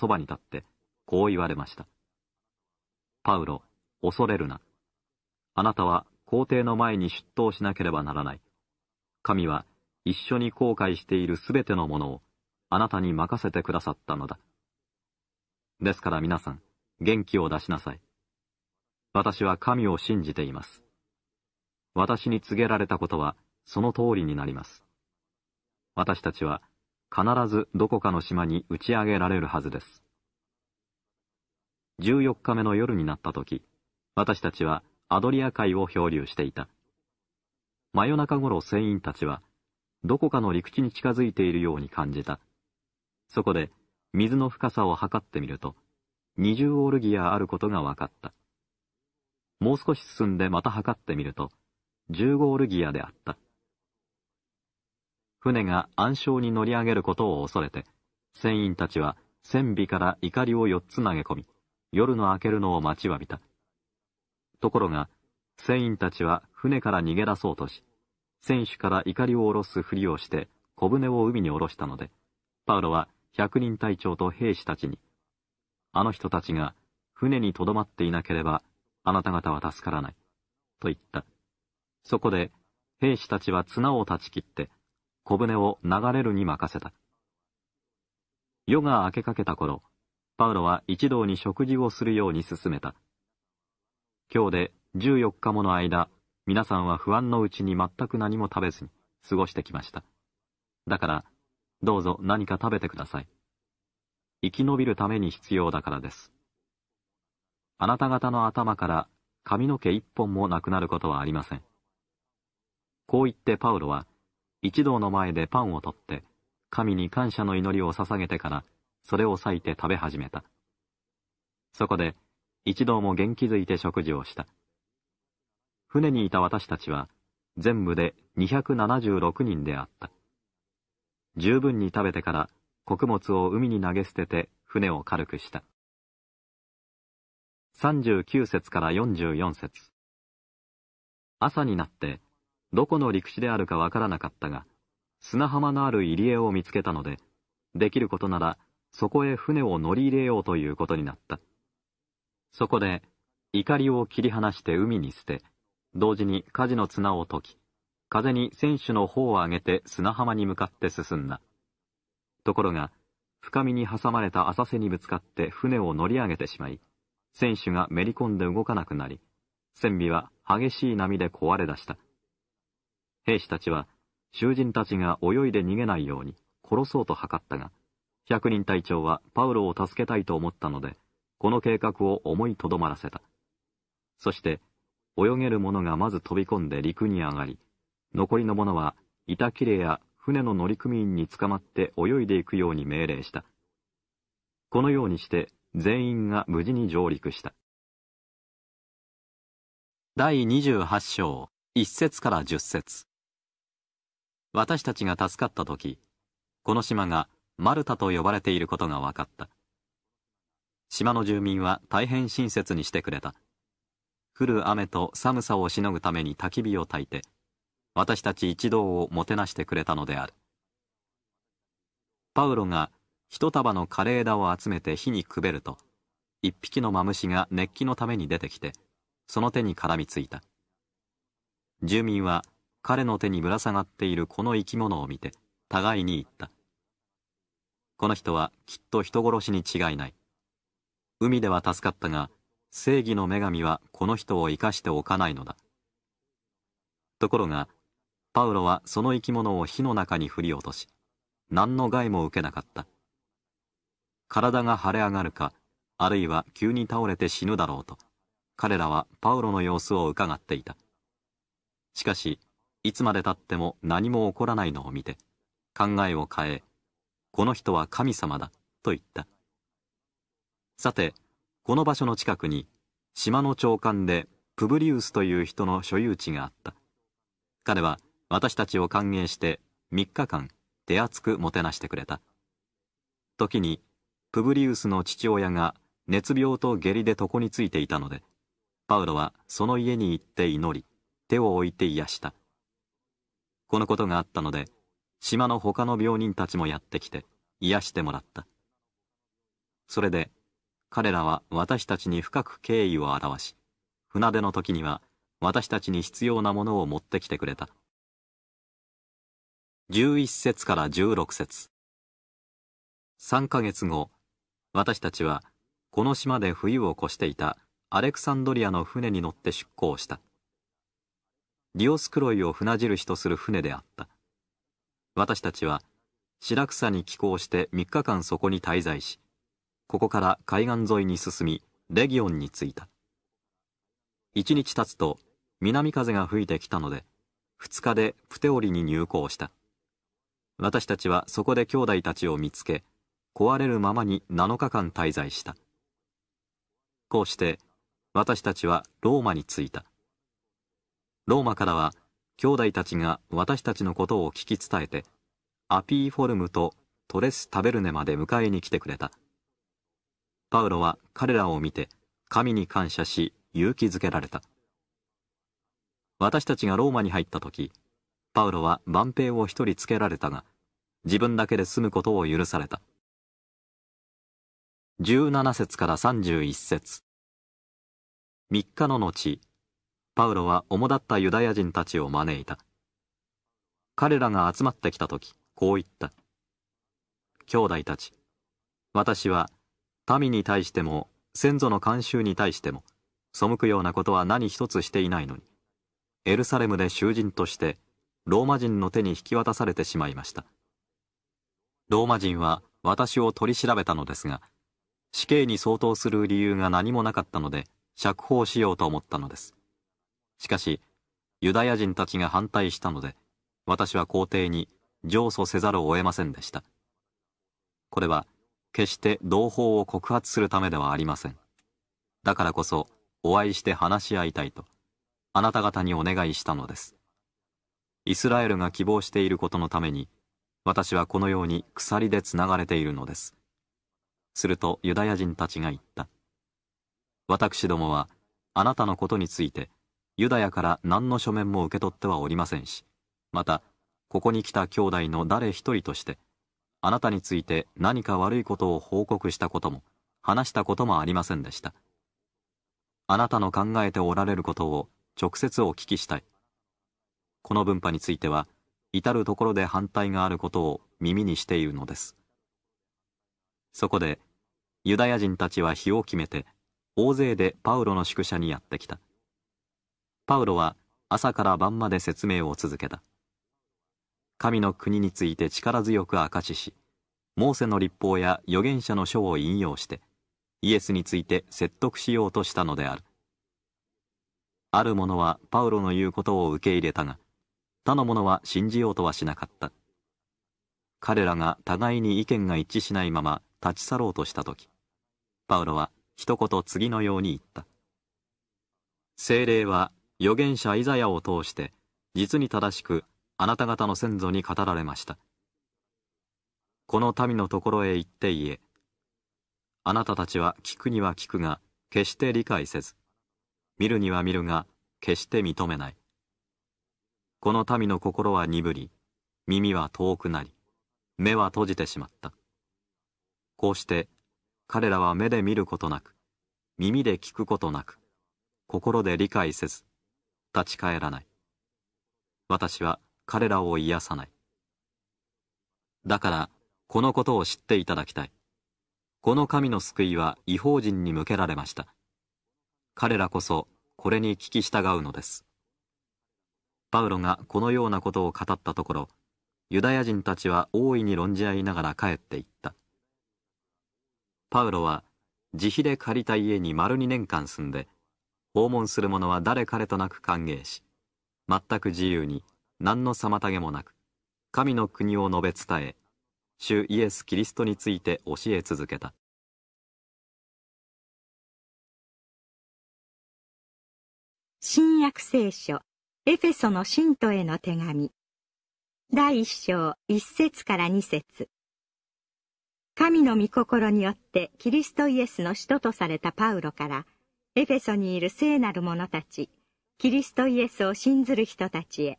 そばに立って、こう言われました。パウロ、恐れるな。あなたは皇帝の前に出頭しなければならない。神は一緒に後悔しているすべてのものをあなたに任せてくださったのだ。ですから皆さん、元気を出しなさい。私は神を信じています。私に告げられたことはその通りになります。私たちは必ずどこかの島に打ち上げられるはずです。14日目の夜になった時、私たちはアドリア海を漂流していた。真夜中頃船員たちは、どこかの陸地に近づいているように感じた。そこで、水の深さを測ってみると、20オールギアあることが分かった。もう少し進んでまた測ってみると、15オルギアであった。船が暗礁に乗り上げることを恐れて、船員たちは船尾から怒りを4つ投げ込み、夜の明けるのを待ちわびた。ところが、船員たちは船から逃げ出そうとし、船首から怒りを下ろすふりをして小舟を海に下ろしたので、パウロは百人隊長と兵士たちに、あの人たちが船に留まっていなければ、あなた方は助からない、と言った。そこで、兵士たちは綱を断ち切って、小舟を流れるに任せた。夜が明けかけた頃、パウロは一同に食事をするように勧めた。今日で14日もの間、皆さんは不安のうちに全く何も食べずに過ごしてきました。だから、どうぞ何か食べてください。生き延びるために必要だからです。あなた方の頭から髪の毛一本もなくなることはありません。こう言ってパウロは、一同の前でパンを取って、神に感謝の祈りを捧げてから、それを裂いて食べ始めた。そこで、一同も元気づいて食事をした。船にいた私たちは、全部で276人であった。十分に食べてから、穀物を海に投げ捨てて船を軽くした。39節から44節朝になって、どこの陸地であるかわからなかったが、砂浜のある入り江を見つけたので、できることなら、そこへ船を乗り入れようということになった。そこで、怒りを切り離して海に捨て、同時に火事の綱を解き、風に船首の方を上げて砂浜に向かって進んだ。ところが、深みに挟まれた浅瀬にぶつかって船を乗り上げてしまい、船首がめり込んで動かなくなり、船尾は激しい波で壊れ出した。兵士たちは囚人たちが泳いで逃げないように殺そうと図ったが、百人隊長はパウロを助けたいと思ったので、この計画を思いとどまらせた。そして、泳げる者がまず飛び込んで陸に上がり、残りの者は板切れや船の乗組員に捕まって泳いでいくように命令した。このようにして全員が無事に上陸した。第28章、1節から10節私たちが助かった時、この島がマルタと呼ばれていることが分かった。島の住民は大変親切にしてくれた。降る雨と寒さをしのぐために焚き火を焚いて、私たち一同をもてなしてくれたのである。パウロが一束の枯れ枝を集めて火にくべると、一匹のマムシが熱気のために出てきて、その手に絡みついた。住民は彼の手にぶら下がっているこの生き物を見て、互いに言った。この人はきっと人殺しに違いない。海では助かったが、正義の女神はこの人を生かしておかないのだ。ところが、パウロはその生き物を火の中に振り落とし、何の害も受けなかった。体が腫れ上がるか、あるいは急に倒れて死ぬだろうと、彼らはパウロの様子を伺っていた。しかし、いつまでたっても何も起こらないのを見て、考えを変え、この人は神様だ、と言った。さて、この場所の近くに、島の長官でプブリウスという人の所有地があった。彼は私たちを歓迎して3日間手厚くもてなしてくれた。時に、プブリウスの父親が熱病と下痢で床についていたので、パウロはその家に行って祈り、手を置いて癒した。このことがあったので、島の他の病人たちもやってきて、癒してもらった。それで、彼らは私たちに深く敬意を表し、船出の時には私たちに必要なものを持ってきてくれた。11節から16節3ヶ月後、私たちはこの島で冬を越していたアレクサンドリアの船に乗って出港した。ディオスクロイを船印とする船であった。私たちは、白草に寄港して3日間そこに滞在し、ここから海岸沿いに進み、レギオンに着いた。1日経つと、南風が吹いてきたので、2日でプテオリに入港した。私たちはそこで兄弟たちを見つけ、壊れるままに7日間滞在した。こうして、私たちはローマに着いた。ローマからは、兄弟たちが私たちのことを聞き伝えて、アピーフォルムとトレス・タベルネまで迎えに来てくれた。パウロは彼らを見て、神に感謝し、勇気づけられた。私たちがローマに入った時、パウロは万兵を一人つけられたが、自分だけで済むことを許された。17節から31節3日の後、パウロは主だったユダヤ人たちを招いた。彼らが集まってきた時、こう言った。兄弟たち、私は民に対しても先祖の慣習に対しても背くようなことは何一つしていないのに、エルサレムで囚人としてローマ人の手に引き渡されてしまいました。ローマ人は私を取り調べたのですが、死刑に相当する理由が何もなかったので釈放しようと思ったのです。しかし、ユダヤ人たちが反対したので、私は皇帝に上訴せざるを得ませんでした。これは、決して同胞を告発するためではありません。だからこそ、お会いして話し合いたいと、あなた方にお願いしたのです。イスラエルが希望していることのために、私はこのように鎖で繋がれているのです。するとユダヤ人たちが言った。私どもは、あなたのことについて、ユダヤから何の書面も受け取ってはおりませんし、また、ここに来た兄弟の誰一人として、あなたについて何か悪いことを報告したことも、話したこともありませんでした。あなたの考えておられることを直接お聞きしたい。この文化については、至るところで反対があることを耳にしているのです。そこで、ユダヤ人たちは日を決めて、大勢でパウロの宿舎にやってきた。パウロは朝から晩まで説明を続けた。神の国について力強く明かしし、モーセの立法や預言者の書を引用して、イエスについて説得しようとしたのである。ある者はパウロの言うことを受け入れたが、他の者は信じようとはしなかった。彼らが互いに意見が一致しないまま立ち去ろうとした時、パウロは一言次のように言った。精霊は預言者イザヤを通して実に正しくあなた方の先祖に語られましたこの民のところへ行って言えあなたたちは聞くには聞くが決して理解せず見るには見るが決して認めないこの民の心は鈍り耳は遠くなり目は閉じてしまったこうして彼らは目で見ることなく耳で聞くことなく心で理解せず立ち返らない。私は彼らを癒さない。だから、このことを知っていただきたい。この神の救いは違法人に向けられました。彼らこそ、これに聞き従うのです。パウロがこのようなことを語ったところ、ユダヤ人たちは大いに論じ合いながら帰っていった。パウロは、自費で借りた家に丸2年間住んで、訪問する者は誰彼となく歓迎し、全く自由に、何の妨げもなく、神の国を述べ伝え、主イエス・キリストについて教え続けた。新約聖書、エフェソの信徒への手紙。第一章、一節から二節。神の御心によってキリストイエスの使徒とされたパウロから、エフェソにいる聖なる者たち、キリストイエスを信ずる人たちへ、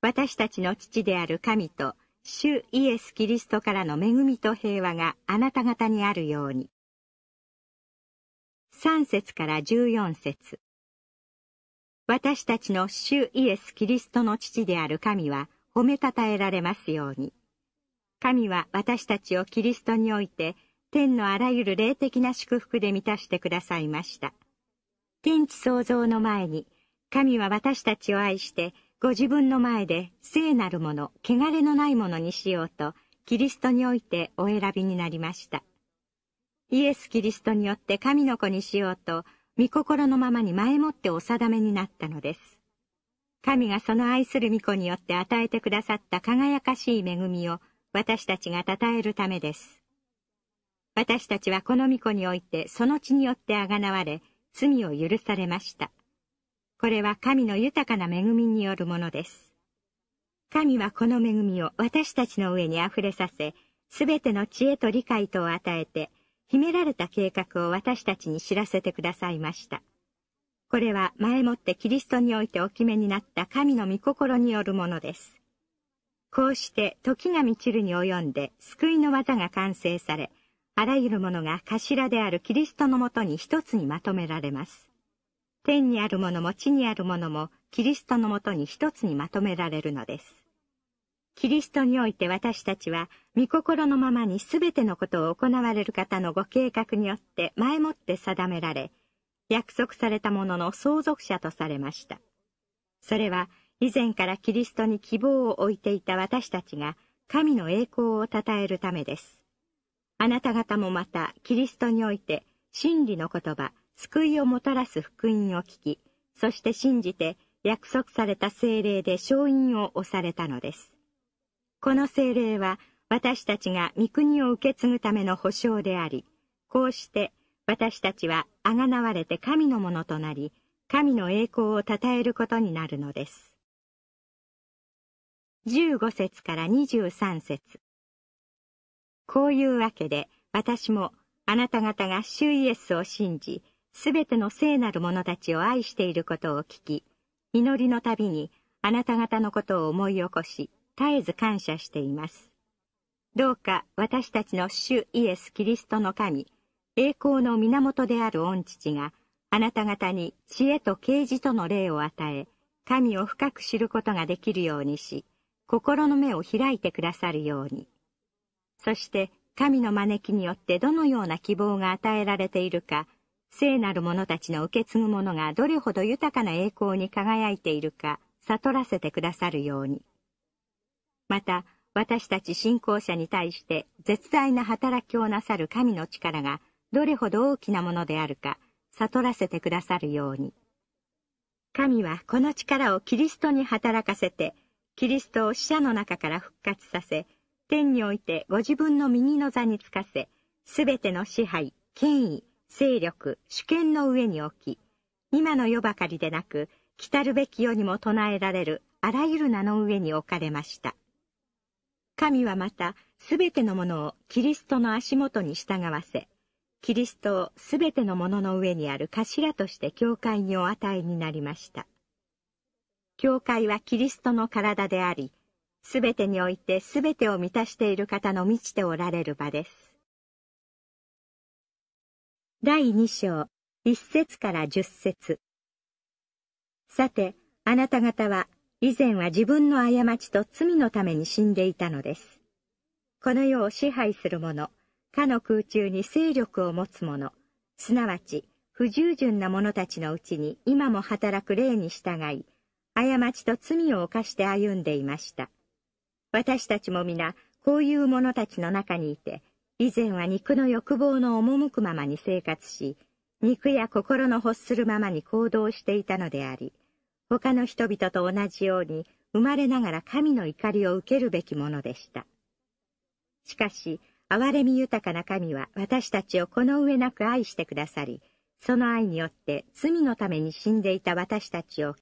私たちの父である神と、主イエス・キリストからの恵みと平和があなた方にあるように。三節から十四節私たちの主イエス・キリストの父である神は褒めたたえられますように。神は私たちをキリストにおいて天のあらゆる霊的な祝福で満たしてくださいました。天地創造の前に、神は私たちを愛して、ご自分の前で聖なるもの、汚れのないものにしようと、キリストにおいてお選びになりました。イエス・キリストによって神の子にしようと、御心のままに前もってお定めになったのです。神がその愛する御子によって与えてくださった輝かしい恵みを私たちが称えるためです。私たちはこの御子においてその地によってあがなわれ、罪を許されました。これは神の豊かな恵みによるものです。神はこの恵みを私たちの上に溢れさせ、すべての知恵と理解とを与えて、秘められた計画を私たちに知らせてくださいました。これは前もってキリストにおいてお決めになった神の御心によるものです。こうして時が満ちるに及んで救いの技が完成され、あらゆるものが頭であるキリストのもとに一つにまとめられます。天にあるものも地にあるものもキリストのもとに一つにまとめられるのです。キリストにおいて私たちは、御心のままにすべてのことを行われる方のご計画によって前もって定められ、約束されたものの相続者とされました。それは、以前からキリストに希望を置いていた私たちが、神の栄光を称えるためです。あなた方もまた、キリストにおいて、真理の言葉、救いをもたらす福音を聞き、そして信じて、約束された精霊で勝因を押されたのです。この精霊は、私たちが御国を受け継ぐための保証であり、こうして私たちは贖われて神のものとなり、神の栄光を称えることになるのです。15節から23節こういうわけで、私もあなた方が主イエスを信じ、すべての聖なる者たちを愛していることを聞き、祈りのたびにあなた方のことを思い起こし、絶えず感謝しています。どうか私たちの主イエス・キリストの神、栄光の源である御父が、あなた方に知恵と啓示との霊を与え、神を深く知ることができるようにし、心の目を開いてくださるように。そして神の招きによってどのような希望が与えられているか、聖なる者たちの受け継ぐ者がどれほど豊かな栄光に輝いているか悟らせてくださるように。また、私たち信仰者に対して絶大な働きをなさる神の力がどれほど大きなものであるか悟らせてくださるように。神はこの力をキリストに働かせて、キリストを死者の中から復活させ、天においてご自分の右の座につかせ、すべての支配、権威、勢力、主権の上に置き、今の世ばかりでなく、来たるべき世にも唱えられるあらゆる名の上に置かれました。神はまた、すべてのものをキリストの足元に従わせ、キリストをすべてのものの上にある頭として教会にお与えになりました。教会はキリストの体であり、すべてにおいてすべてを満たしている方の満ちておられる場です。第2章、1節から10節さて、あなた方は、以前は自分の過ちと罪のために死んでいたのです。この世を支配する者、かの空中に勢力を持つ者、すなわち、不従順な者たちのうちに今も働く霊に従い、過ちと罪を犯して歩んでいました。私たちも皆、こういう者たちの中にいて、以前は肉の欲望の赴くままに生活し、肉や心の欲するままに行動していたのであり、他の人々と同じように生まれながら神の怒りを受けるべきものでした。しかし、憐れみ豊かな神は私たちをこの上なく愛してくださり、その愛によって罪のために死んでいた私たちを